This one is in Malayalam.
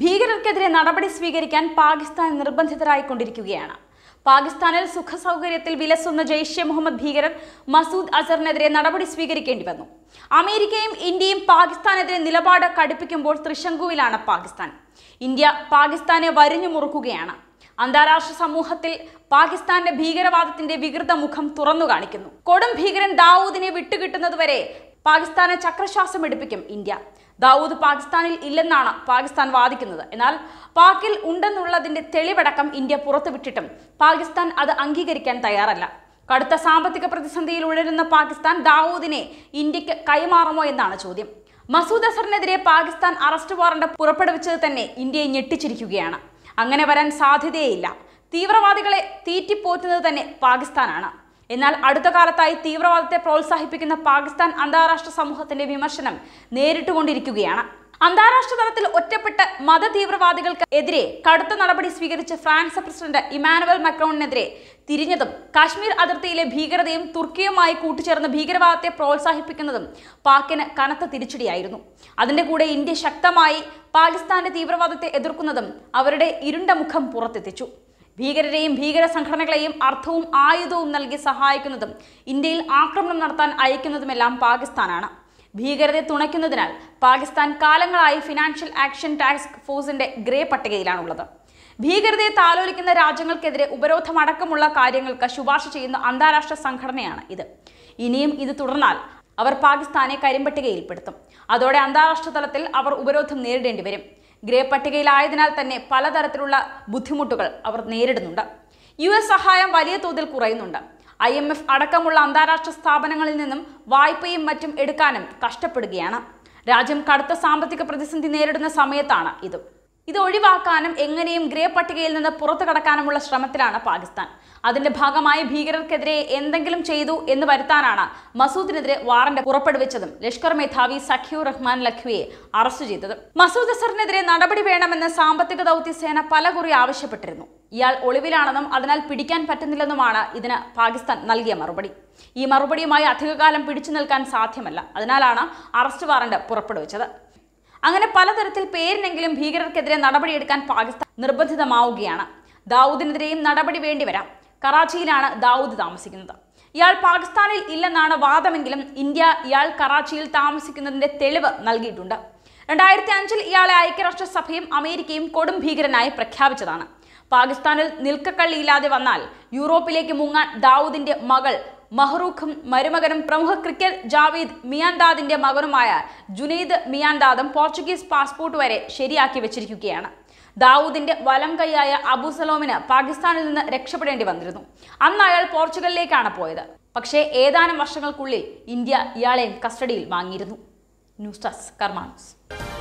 ഭീകരർക്കെതിരെ നടപടി സ്വീകരിക്കാൻ പാകിസ്ഥാൻ നിർബന്ധിതരായിക്കൊണ്ടിരിക്കുകയാണ് പാകിസ്ഥാനിൽ സുഖസൗകര്യത്തിൽ വിലസുന്ന ജെയ്ഷെ മുഹമ്മദ് ഭീകരൻ മസൂദ് അസറിനെതിരെ നടപടി സ്വീകരിക്കേണ്ടി വന്നു അമേരിക്കയും ഇന്ത്യയും പാകിസ്ഥാനെതിരെ നിലപാട് കടുപ്പിക്കുമ്പോൾ ത്രിശങ്കുവിലാണ് പാകിസ്ഥാൻ ഇന്ത്യ പാകിസ്ഥാനെ വരിഞ്ഞു മുറുക്കുകയാണ് അന്താരാഷ്ട്ര സമൂഹത്തിൽ പാകിസ്ഥാന്റെ ഭീകരവാദത്തിന്റെ വികൃത മുഖം തുറന്നു കാണിക്കുന്നു കൊടും ഭീകരൻ ദാവൂദിനെ വിട്ടുകിട്ടുന്നതുവരെ പാകിസ്ഥാനെ ചക്രശ്വാസം എടുപ്പിക്കും ഇന്ത്യ ദാവൂദ് പാകിസ്ഥാനിൽ ഇല്ലെന്നാണ് പാകിസ്ഥാൻ വാദിക്കുന്നത് എന്നാൽ പാക്കിൽ ഉണ്ടെന്നുള്ളതിന്റെ തെളിവടക്കം ഇന്ത്യ പുറത്തുവിട്ടിട്ടും പാകിസ്ഥാൻ അത് അംഗീകരിക്കാൻ തയ്യാറല്ല കടുത്ത സാമ്പത്തിക പ്രതിസന്ധിയിൽ ഉയരുന്ന പാകിസ്ഥാൻ ദാവൂദിനെ ഇന്ത്യക്ക് കൈമാറുമോ എന്നാണ് ചോദ്യം മസൂദ് അസറിനെതിരെ പാകിസ്ഥാൻ അറസ്റ്റ് വാറണ്ട് പുറപ്പെടുവിച്ചത് തന്നെ ഇന്ത്യയെ ഞെട്ടിച്ചിരിക്കുകയാണ് അങ്ങനെ വരാൻ സാധ്യതയേയില്ല തീവ്രവാദികളെ തീറ്റിപ്പോറ്റുന്നത് തന്നെ പാകിസ്ഥാനാണ് എന്നാൽ അടുത്ത കാലത്തായി തീവ്രവാദത്തെ പ്രോത്സാഹിപ്പിക്കുന്ന പാകിസ്ഥാൻ അന്താരാഷ്ട്ര സമൂഹത്തിന്റെ വിമർശനം നേരിട്ടുകൊണ്ടിരിക്കുകയാണ് അന്താരാഷ്ട്ര തലത്തിൽ ഒറ്റപ്പെട്ട് മത തീവ്രവാദികൾക്ക് എതിരെ കടുത്ത നടപടി സ്വീകരിച്ച ഫ്രാൻസ് പ്രസിഡന്റ് ഇമാനുവൽ മക്രോണിനെതിരെ തിരിഞ്ഞതും കാശ്മീർ അതിർത്തിയിലെ ഭീകരതയും തുർക്കിയുമായി കൂട്ടിച്ചേർന്ന് ഭീകരവാദത്തെ പ്രോത്സാഹിപ്പിക്കുന്നതും പാക്കിന് കനത്ത തിരിച്ചടിയായിരുന്നു അതിന്റെ കൂടെ ഇന്ത്യ ശക്തമായി പാകിസ്ഥാന്റെ തീവ്രവാദത്തെ എതിർക്കുന്നതും അവരുടെ ഇരുണ്ട മുഖം പുറത്തെത്തിച്ചു ഭീകരരെയും ഭീകര സംഘടനകളെയും അർത്ഥവും ആയുധവും നൽകി സഹായിക്കുന്നതും ഇന്ത്യയിൽ ആക്രമണം നടത്താൻ അയക്കുന്നതുമെല്ലാം പാകിസ്ഥാനാണ് ഭീകരതയെ തുണയ്ക്കുന്നതിനാൽ പാകിസ്ഥാൻ കാലങ്ങളായി ഫിനാൻഷ്യൽ ആക്ഷൻ ടാസ്ക് ഫോഴ്സിന്റെ ഗ്രേ പട്ടികയിലാണുള്ളത് ഭീകരതയെ താലോലിക്കുന്ന രാജ്യങ്ങൾക്കെതിരെ ഉപരോധമടക്കമുള്ള കാര്യങ്ങൾക്ക് ശുപാർശ ചെയ്യുന്ന അന്താരാഷ്ട്ര സംഘടനയാണ് ഇത് ഇനിയും ഇത് തുടർന്നാൽ അവർ പാകിസ്ഥാനെ കരിമ്പട്ടികയിൽപ്പെടുത്തും അതോടെ അന്താരാഷ്ട്ര തലത്തിൽ അവർ ഉപരോധം നേരിടേണ്ടി വരും ഗ്രേ പട്ടികയിലായതിനാൽ തന്നെ പലതരത്തിലുള്ള ബുദ്ധിമുട്ടുകൾ അവർ നേരിടുന്നുണ്ട് യു എസ് സഹായം വലിയ തോതിൽ കുറയുന്നുണ്ട് ഐ എം എഫ് അടക്കമുള്ള അന്താരാഷ്ട്ര സ്ഥാപനങ്ങളിൽ നിന്നും വായ്പയും മറ്റും എടുക്കാനും കഷ്ടപ്പെടുകയാണ് രാജ്യം കടുത്ത സാമ്പത്തിക പ്രതിസന്ധി നേരിടുന്ന സമയത്താണ് ഇതും ഇത് ഒഴിവാക്കാനും എങ്ങനെയും ഗ്രേ പട്ടികയിൽ നിന്ന് പുറത്തു കടക്കാനുമുള്ള ശ്രമത്തിലാണ് പാകിസ്ഥാൻ അതിന്റെ ഭാഗമായി ഭീകരർക്കെതിരെ എന്തെങ്കിലും ചെയ്തു എന്ന് വരുത്താനാണ് മസൂദിനെതിരെ വാറന്റ് പുറപ്പെടുവിച്ചതും ലഷ്കർ മേധാവി സഖ്യു റഹ്മാൻ ലഖ്വിയെ അറസ്റ്റ് ചെയ്തതും മസൂദ് അസറിനെതിരെ നടപടി വേണമെന്ന് സാമ്പത്തിക ദൗത്യസേന പലകുറി ആവശ്യപ്പെട്ടിരുന്നു ഇയാൾ ഒളിവിലാണെന്നും അതിനാൽ പിടിക്കാൻ പറ്റുന്നില്ലെന്നുമാണ് ഇതിന് പാകിസ്ഥാൻ നൽകിയ മറുപടി ഈ മറുപടിയുമായി അധികകാലം പിടിച്ചു നിൽക്കാൻ സാധ്യമല്ല അതിനാലാണ് അറസ്റ്റ് വാറന്റ് പുറപ്പെടുവിച്ചത് അങ്ങനെ പലതരത്തിൽ പേരിനെങ്കിലും ഭീകരർക്കെതിരെ നടപടിയെടുക്കാൻ പാകിസ്ഥാൻ നിർബന്ധിതമാവുകയാണ് ദാവൂദിനെതിരെയും നടപടി വേണ്ടിവരാം കറാച്ചിയിലാണ് ദാവൂദ് താമസിക്കുന്നത് ഇയാൾ പാകിസ്ഥാനിൽ ഇല്ലെന്നാണ് വാദമെങ്കിലും ഇന്ത്യ ഇയാൾ കറാച്ചിയിൽ താമസിക്കുന്നതിന്റെ തെളിവ് നൽകിയിട്ടുണ്ട് രണ്ടായിരത്തി അഞ്ചിൽ ഇയാളെ ഐക്യരാഷ്ട്രസഭയും അമേരിക്കയും കൊടും ഭീകരനായി പ്രഖ്യാപിച്ചതാണ് പാകിസ്ഥാനിൽ നിൽക്കക്കള്ളിയില്ലാതെ വന്നാൽ യൂറോപ്പിലേക്ക് മുങ്ങാൻ ദാവൂദിന്റെ മകൾ മഹറൂഖും മരുമകനും പ്രമുഖ ക്രിക്കറ്റ് ജാവീദ് മിയാൻദാദിന്റെ മകനുമായ ജുനൈദ് മിയാൻദാദും പോർച്ചുഗീസ് പാസ്പോർട്ട് വരെ ശരിയാക്കി വെച്ചിരിക്കുകയാണ് ദാവൂദിന്റെ വലം കൈയായ അബു സലോമിന് പാകിസ്ഥാനിൽ നിന്ന് രക്ഷപ്പെടേണ്ടി വന്നിരുന്നു അന്ന് അയാൾ പോർച്ചുഗലിലേക്കാണ് പോയത് പക്ഷേ ഏതാനും വർഷങ്ങൾക്കുള്ളിൽ ഇന്ത്യ ഇയാളെയും കസ്റ്റഡിയിൽ വാങ്ങിയിരുന്നു ന്യൂസ് ഡെസ്ക് കർമാൻസ്